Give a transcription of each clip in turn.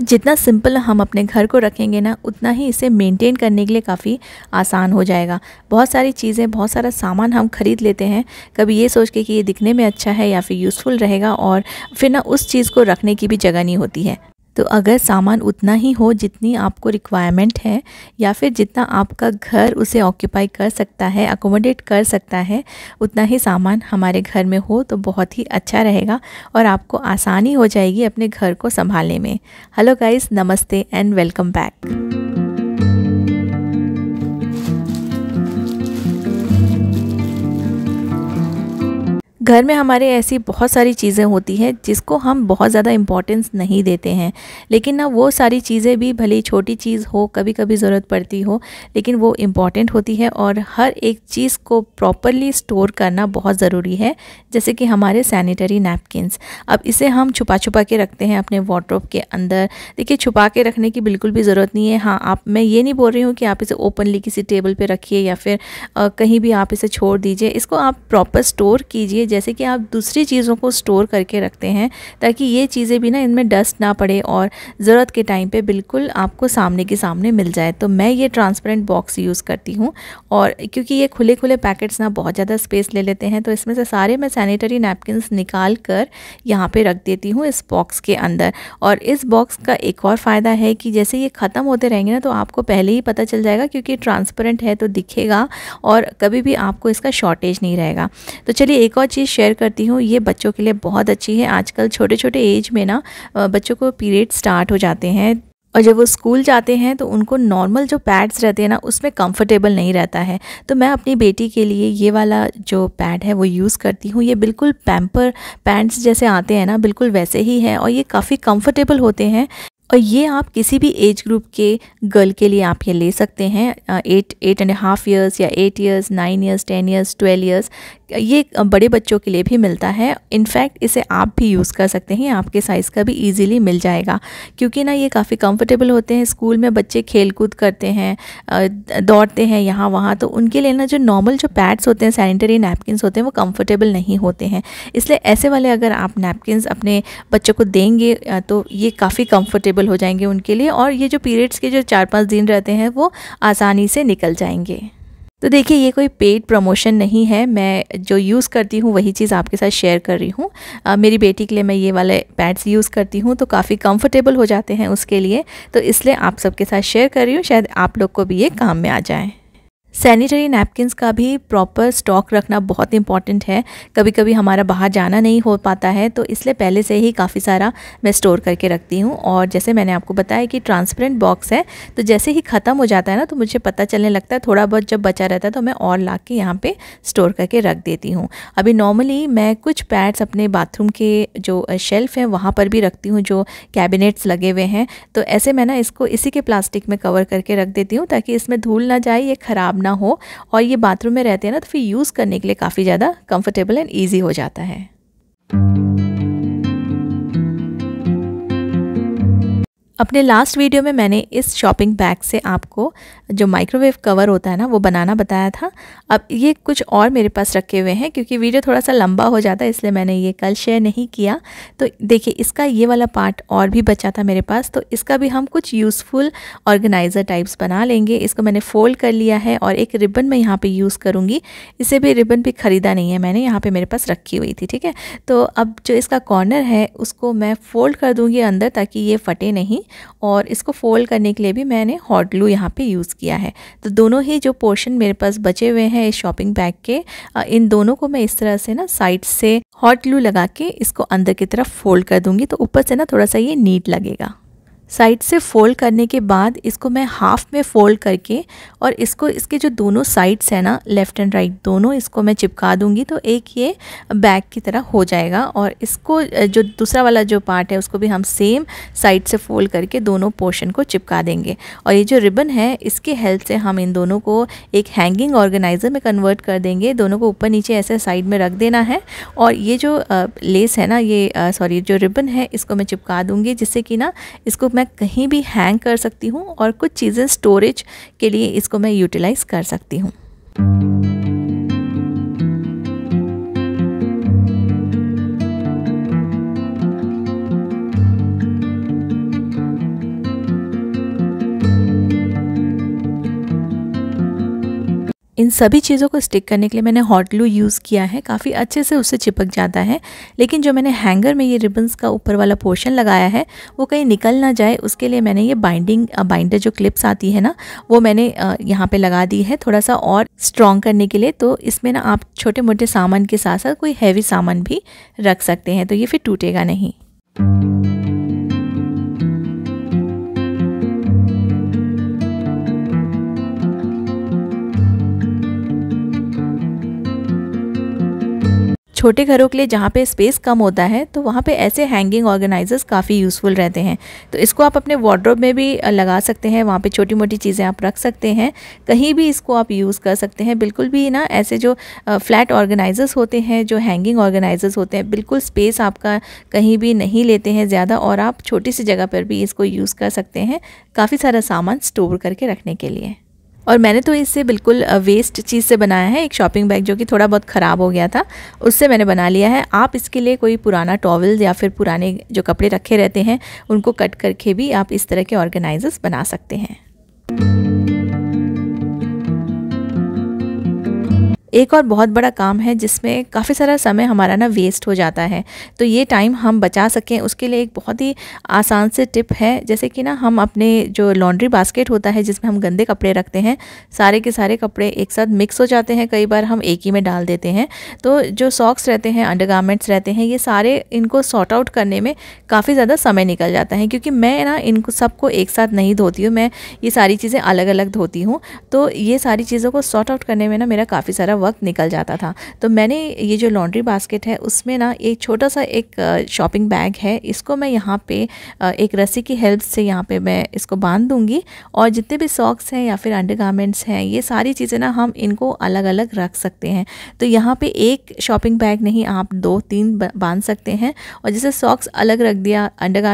जितना सिंपल हम अपने घर को रखेंगे ना उतना ही इसे मेंटेन करने के लिए काफ़ी आसान हो जाएगा बहुत सारी चीज़ें बहुत सारा सामान हम खरीद लेते हैं कभी ये सोच के कि ये दिखने में अच्छा है या फिर यूज़फुल रहेगा और फिर ना उस चीज़ को रखने की भी जगह नहीं होती है तो अगर सामान उतना ही हो जितनी आपको रिक्वायरमेंट है या फिर जितना आपका घर उसे ऑक्यूपाई कर सकता है अकोमोडेट कर सकता है उतना ही सामान हमारे घर में हो तो बहुत ही अच्छा रहेगा और आपको आसानी हो जाएगी अपने घर को संभालने में हेलो गाइस नमस्ते एंड वेलकम बैक घर में हमारे ऐसी बहुत सारी चीज़ें होती हैं जिसको हम बहुत ज़्यादा इम्पोर्टेंस नहीं देते हैं लेकिन ना वो सारी चीज़ें भी भले छोटी चीज़ हो कभी कभी ज़रूरत पड़ती हो लेकिन वो इम्पॉर्टेंट होती है और हर एक चीज़ को प्रॉपरली स्टोर करना बहुत ज़रूरी है जैसे कि हमारे सैनिटरी नैपकिनस अब इसे हम छुपा छुपा के रखते हैं अपने वार्ड्रोब के अंदर देखिए छुपा के रखने की बिल्कुल भी ज़रूरत नहीं है हाँ आप मैं ये नहीं बोल रही हूँ कि आप इसे ओपनली किसी टेबल पर रखिए या फिर कहीं भी आप इसे छोड़ दीजिए इसको आप प्रॉपर स्टोर कीजिए जैसे कि आप दूसरी चीज़ों को स्टोर करके रखते हैं ताकि ये चीज़ें भी ना इनमें डस्ट ना पड़े और ज़रूरत के टाइम पे बिल्कुल आपको सामने के सामने मिल जाए तो मैं ये ट्रांसपेरेंट बॉक्स यूज़ करती हूँ और क्योंकि ये खुले खुले पैकेट्स ना बहुत ज़्यादा स्पेस ले लेते हैं तो इसमें से सारे मैं सैनिटरी नैपकिनस निकाल कर यहाँ पर रख देती हूँ इस बॉक्स के अंदर और इस बॉक्स का एक और फ़ायदा है कि जैसे ये ख़त्म होते रहेंगे ना तो आपको पहले ही पता चल जाएगा क्योंकि ट्रांसपेरेंट है तो दिखेगा और कभी भी आपको इसका शॉर्टेज नहीं रहेगा तो चलिए एक और चीज़ चीज़ शेयर करती हूँ ये बच्चों के लिए बहुत अच्छी है आजकल छोटे छोटे एज में ना बच्चों को पीरियड स्टार्ट हो जाते हैं और जब वो स्कूल जाते हैं तो उनको नॉर्मल जो पैड्स रहते हैं ना उसमें कंफर्टेबल नहीं रहता है तो मैं अपनी बेटी के लिए ये वाला जो पैड है वो यूज़ करती हूँ ये बिल्कुल पैम्पर पैंट्स जैसे आते हैं ना बिल्कुल वैसे ही है और ये काफ़ी कंफर्टेबल होते हैं और ये आप किसी भी एज ग्रुप के गर्ल के लिए आप ये ले सकते हैं eight eight and half years या eight years nine years ten years twelve years ये बड़े बच्चों के लिए भी मिलता है इनफैक्ट इसे आप भी यूज़ कर सकते हैं आपके साइज़ का भी इजीली मिल जाएगा क्योंकि ना ये काफ़ी कंफर्टेबल होते हैं स्कूल में बच्चे खेल कूद करते हैं दौड़ते हैं यहाँ वहाँ तो उनके लिए ना जो नॉर्मल जो पैड्स होते हैं सैनिटरी नैपकिनस होते हैं वो कम्फर्टेबल नहीं होते हैं इसलिए ऐसे वाले अगर आप नैपकिनस अपने बच्चों को देंगे तो ये काफ़ी कम्फर्टेबल अवेलेबल हो जाएंगे उनके लिए और ये जो पीरियड्स के जो चार पाँच दिन रहते हैं वो आसानी से निकल जाएंगे तो देखिए ये कोई पेड प्रमोशन नहीं है मैं जो यूज़ करती हूँ वही चीज़ आपके साथ शेयर कर रही हूँ मेरी बेटी के लिए मैं ये वाले पैड्स यूज़ करती हूँ तो काफ़ी कंफर्टेबल हो जाते हैं उसके लिए तो इसलिए आप सबके साथ शेयर कर रही हूँ शायद आप लोग को भी ये काम में आ जाए सैनिटरी नैपकिन्स का भी प्रॉपर स्टॉक रखना बहुत इंपॉर्टेंट है कभी कभी हमारा बाहर जाना नहीं हो पाता है तो इसलिए पहले से ही काफ़ी सारा मैं स्टोर करके रखती हूँ और जैसे मैंने आपको बताया कि ट्रांसपेरेंट बॉक्स है तो जैसे ही ख़त्म हो जाता है ना तो मुझे पता चलने लगता है थोड़ा बहुत जब बचा रहता है तो मैं और ला के यहाँ पर स्टोर करके रख देती हूँ अभी नॉर्मली मैं कुछ पैड्स अपने बाथरूम के जो शेल्फ़ हैं वहाँ पर भी रखती हूँ जो कैबिनेट्स लगे हुए हैं तो ऐसे मैं ना इसको इसी के प्लास्टिक में कवर करके रख देती हूँ ताकि इसमें धूल ना जाए ये ख़राब ना हो और ये बाथरूम में रहते हैं ना तो फिर यूज़ करने के लिए काफ़ी ज़्यादा कंफर्टेबल एंड ईजी हो जाता है अपने लास्ट वीडियो में मैंने इस शॉपिंग बैग से आपको जो माइक्रोवेव कवर होता है ना वो बनाना बताया था अब ये कुछ और मेरे पास रखे हुए हैं क्योंकि वीडियो थोड़ा सा लंबा हो जाता है इसलिए मैंने ये कल शेयर नहीं किया तो देखिए इसका ये वाला पार्ट और भी बचा था मेरे पास तो इसका भी हम कुछ यूज़फुल ऑर्गेनाइज़र टाइप्स बना लेंगे इसको मैंने फ़ोल्ड कर लिया है और एक रिबन मैं यहाँ पर यूज़ करूँगी इसे भी रिबन भी ख़रीदा नहीं है मैंने यहाँ पर मेरे पास रखी हुई थी ठीक है तो अब जो इसका कॉर्नर है उसको मैं फ़ोल्ड कर दूँगी अंदर ताकि ये फटे नहीं और इसको फोल्ड करने के लिए भी मैंने हॉट ग्लू यहाँ पे यूज़ किया है तो दोनों ही जो पोर्शन मेरे पास बचे हुए हैं इस शॉपिंग बैग के इन दोनों को मैं इस तरह से ना साइड से हॉट ग्लू लगा के इसको अंदर की तरफ फोल्ड कर दूंगी तो ऊपर से ना थोड़ा सा ये नीट लगेगा साइड से फोल्ड करने के बाद इसको मैं हाफ़ में फ़ोल्ड करके और इसको इसके जो दोनों साइड्स हैं ना लेफ़्ट एंड राइट दोनों इसको मैं चिपका दूंगी तो एक ये बैक की तरह हो जाएगा और इसको जो दूसरा वाला जो पार्ट है उसको भी हम सेम साइड से फ़ोल्ड करके दोनों पोर्शन को चिपका देंगे और ये जो रिबन है इसके हेल्प से हम इन दोनों को एक हैंगिंग ऑर्गेनाइज़र में कन्वर्ट कर देंगे दोनों को ऊपर नीचे ऐसे साइड में रख देना है और ये जो लेस है ना ये सॉरी जो रिबन है इसको मैं चिपका दूँगी जिससे कि ना इसको मैं कहीं भी हैंग कर सकती हूँ और कुछ चीज़ें स्टोरेज के लिए इसको मैं यूटिलाइज़ कर सकती हूँ इन सभी चीज़ों को स्टिक करने के लिए मैंने हॉट ग्लू यूज़ किया है काफ़ी अच्छे से उससे चिपक जाता है लेकिन जो मैंने हैंगर में ये रिबन्स का ऊपर वाला पोर्शन लगाया है वो कहीं निकल ना जाए उसके लिए मैंने ये बाइंडिंग बाइंडर जो क्लिप्स आती है ना वो मैंने यहाँ पर लगा दी है थोड़ा सा और स्ट्रॉन्ग करने के लिए तो इसमें ना आप छोटे मोटे सामान के साथ साथ कोई हैवी सामान भी रख सकते हैं तो ये फिर टूटेगा नहीं छोटे घरों के लिए जहाँ पे स्पेस कम होता है तो वहाँ पे ऐसे हैंगिंग ऑर्गेनाइजर्स काफ़ी यूज़फुल रहते हैं तो इसको आप अपने वार्ड्रोब में भी लगा सकते हैं वहाँ पे छोटी मोटी चीज़ें आप रख सकते हैं कहीं भी इसको आप यूज़ कर सकते हैं बिल्कुल भी ना ऐसे जो फ्लैट ऑर्गेनाइजर्स होते हैं जो हैंगिंग ऑर्गेनाइजर्स होते हैं बिल्कुल स्पेस आपका कहीं भी नहीं लेते हैं ज़्यादा और आप छोटी सी जगह पर भी इसको यूज़ कर सकते हैं काफ़ी सारा सामान स्टोर करके रखने के लिए और मैंने तो इससे बिल्कुल वेस्ट चीज़ से बनाया है एक शॉपिंग बैग जो कि थोड़ा बहुत ख़राब हो गया था उससे मैंने बना लिया है आप इसके लिए कोई पुराना टॉवल या फिर पुराने जो कपड़े रखे रहते हैं उनको कट करके भी आप इस तरह के ऑर्गेनाइजर्स बना सकते हैं एक और बहुत बड़ा काम है जिसमें काफ़ी सारा समय हमारा ना वेस्ट हो जाता है तो ये टाइम हम बचा सकें उसके लिए एक बहुत ही आसान से टिप है जैसे कि ना हम अपने जो लॉन्ड्री बास्केट होता है जिसमें हम गंदे कपड़े रखते हैं सारे के सारे कपड़े एक साथ मिक्स हो जाते हैं कई बार हम एक ही में डाल देते हैं तो जो सॉक्स रहते हैं अंडरगारमेंट्स रहते हैं ये सारे इनको सॉर्ट आउट करने में काफ़ी ज़्यादा समय निकल जाता है क्योंकि मैं ना इन सबको एक साथ नहीं धोती हूँ मैं ये सारी चीज़ें अलग अलग धोती हूँ तो ये सारी चीज़ों को सॉर्ट आउट करने में ना मेरा काफ़ी सारा वक्त निकल जाता था तो मैंने ये जो लॉन्ड्री बास्केट है उसमें ना एक छोटा सा एक शॉपिंग बैग है इसको मैं यहाँ पे एक रस्सी की हेल्प से यहाँ पे मैं इसको बांध दूँगी और जितने भी सॉक्स हैं या फिर अंडर हैं ये सारी चीज़ें ना हम इनको अलग अलग रख सकते हैं तो यहाँ पर एक शॉपिंग बैग नहीं आप दो तीन बांध सकते हैं और जैसे सॉक्स अलग रख दिया अंडर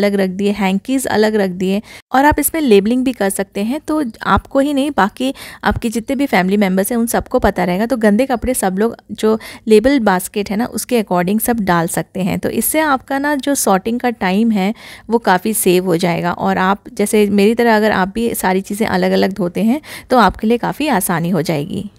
अलग रख दिए हैंकीज़ अलग रख दिए और आप इसमें लेबलिंग भी कर सकते हैं तो आपको ही नहीं बाकी आपके जितने भी फैमिली मेम्बर्स हैं उन सबको पता रहेगा तो गंदे कपड़े सब लोग जो लेबल बास्केट है ना उसके अकॉर्डिंग सब डाल सकते हैं तो इससे आपका ना जो सॉर्टिंग का टाइम है वो काफ़ी सेव हो जाएगा और आप जैसे मेरी तरह अगर आप भी सारी चीज़ें अलग अलग धोते हैं तो आपके लिए काफ़ी आसानी हो जाएगी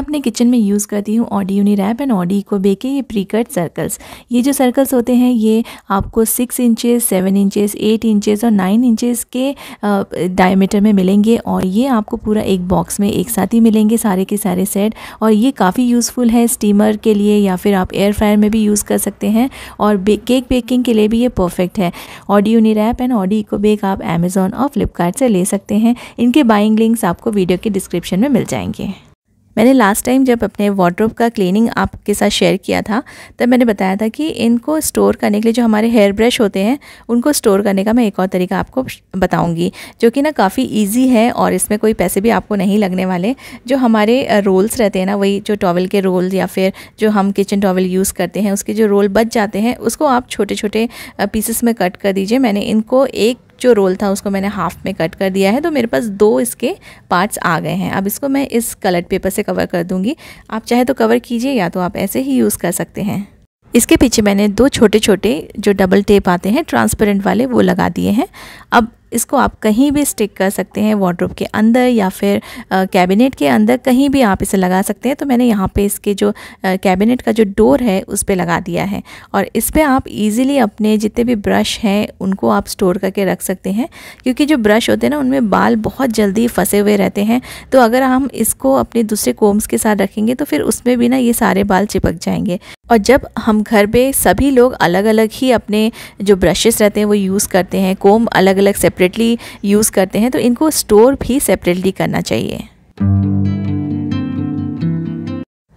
अपने किचन में यूज़ करती हूँ Oddy uniwrap and Oddy को बेके के ये प्री कट सर्कल्स ये जो सर्कल्स होते हैं ये आपको six inches seven inches eight inches और नाइन इंचेस के डायमीटर में मिलेंगे और ये आपको पूरा एक बॉक्स में एक साथ ही मिलेंगे सारे के सारे सेट और ये काफ़ी यूज़फुल है स्टीमर के लिए या फिर आप एयर फ्रायर में भी यूज़ कर सकते हैं और बे, केक बेकिंग के लिए भी ये परफेक्ट है Oddy uniwrap and Oddy ecobake आप अमेज़ोन और फ्लिपकार्ट से ले सकते हैं इनके बाइंग लिंक्स आपको वीडियो के डिस्क्रिप्शन में मिल जाएंगे मैंने लास्ट टाइम जब अपने वार्ड्रोब का क्लीनिंग आपके साथ शेयर किया था तब मैंने बताया था कि इनको स्टोर करने के लिए जो हमारे हेयर ब्रश होते हैं उनको स्टोर करने का मैं एक और तरीका आपको बताऊंगी जो कि ना काफ़ी इजी है और इसमें कोई पैसे भी आपको नहीं लगने वाले जो हमारे रोल्स रहते हैं ना वही जो टॉवल के रोल या फिर जो हम किचन टॉवल यूज़ करते हैं उसके जो रोल बच जाते हैं उसको आप छोटे छोटे पीसेस में कट कर दीजिए मैंने इनको एक जो रोल था उसको मैंने हाफ में कट कर दिया है तो मेरे पास दो इसके पार्ट्स आ गए हैं अब इसको मैं इस कलर्ड पेपर से कवर कर दूँगी आप चाहे तो कवर कीजिए या तो आप ऐसे ही यूज़ कर सकते हैं इसके पीछे मैंने दो छोटे छोटे जो डबल टेप आते हैं ट्रांसपेरेंट वाले वो लगा दिए हैं अब इसको आप कहीं भी स्टिक कर सकते हैं वार्ड्रोब के अंदर या फिर कैबिनेट के अंदर कहीं भी आप इसे लगा सकते हैं तो मैंने यहाँ पे इसके जो कैबिनेट का जो डोर है उस पर लगा दिया है और इस पर आप इजीली अपने जितने भी ब्रश हैं उनको आप स्टोर करके रख सकते हैं क्योंकि जो ब्रश होते हैं ना उनमें बाल बहुत जल्दी फंसे हुए रहते हैं तो अगर हम इसको अपने दूसरे कोम्स के साथ रखेंगे तो फिर उसमें भी ना ये सारे बाल चिपक जाएंगे और जब हम घर पे सभी लोग अलग अलग ही अपने जो ब्रशेस रहते हैं वो यूज़ करते हैं कोम अलग अलग सेपरेटली यूज़ करते हैं तो इनको स्टोर भी सेपरेटली करना चाहिए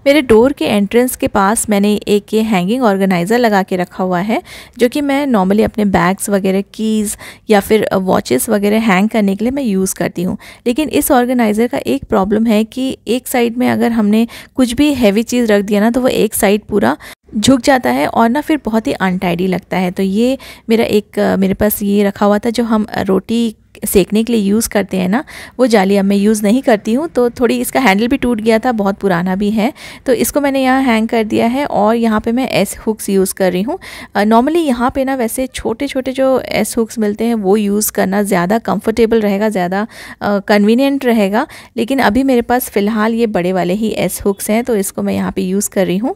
मेरे डोर के एंट्रेंस के पास मैंने एक ये हैंगिंग ऑर्गेनाइज़र लगा के रखा हुआ है जो कि मैं नॉर्मली अपने बैग्स वगैरह कीज़ या फिर वॉचेस uh, वगैरह हैंग करने के लिए मैं यूज़ करती हूँ लेकिन इस ऑर्गेनाइज़र का एक प्रॉब्लम है कि एक साइड में अगर हमने कुछ भी हैवी चीज़ रख दिया ना तो वो एक साइड पूरा झुक जाता है और ना फिर बहुत ही अनटाइडी लगता है तो ये मेरा एक uh, मेरे पास ये रखा हुआ था जो हम uh, रोटी सेकने के लिए यूज़ करते हैं ना वो जाली अब मैं यूज़ नहीं करती हूँ तो थोड़ी इसका हैंडल भी टूट गया था बहुत पुराना भी है तो इसको मैंने यहाँ हैंग कर दिया है और यहाँ पे मैं एस हुक्स यूज़ कर रही हूँ नॉर्मली यहाँ पे ना वैसे छोटे छोटे जो एस हुक्स मिलते हैं वो यूज़ करना ज़्यादा कम्फर्टेबल रहेगा ज़्यादा कन्वीनियंट रहेगा लेकिन अभी मेरे पास फ़िलहाल ये बड़े वाले ही एस हुक्स हैं तो इसको मैं यहाँ पर यूज़ कर रही हूँ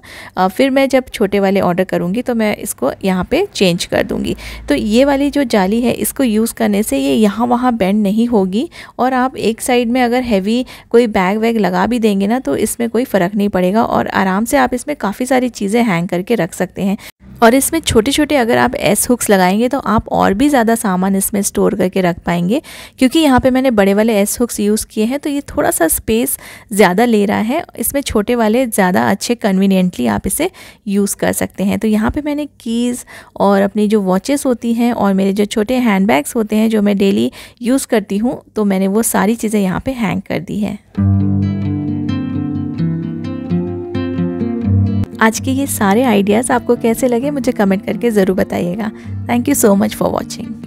फिर मैं जब छोटे वाले ऑर्डर करूँगी तो मैं इसको यहाँ पर चेंज कर दूँगी तो ये वाली जो जाली है इसको यूज़ करने से ये यहाँ वहाँ बेंड नहीं होगी और आप एक साइड में अगर हैवी कोई बैग वैग लगा भी देंगे ना तो इसमें कोई फ़र्क नहीं पड़ेगा और आराम से आप इसमें काफ़ी सारी चीज़ें हैंग करके रख सकते हैं और इसमें छोटे छोटे अगर आप एस हुक्स लगाएंगे तो आप और भी ज़्यादा सामान इसमें स्टोर करके रख पाएंगे क्योंकि यहाँ पे मैंने बड़े वाले एस हुक्स यूज़ किए हैं तो ये थोड़ा सा स्पेस ज़्यादा ले रहा है इसमें छोटे वाले ज़्यादा अच्छे कन्वीनियंटली आप इसे यूज़ कर सकते हैं तो यहाँ पर मैंने कीज़ और अपनी जो वॉचेस होती हैं और मेरे जो छोटे हैंड होते हैं जो मैं डेली यूज़ करती हूँ तो मैंने वो सारी चीज़ें यहाँ पर हैंग कर दी है आज के ये सारे आइडियाज़ आपको कैसे लगे मुझे कमेंट करके ज़रूर बताइएगा thank you so much for watching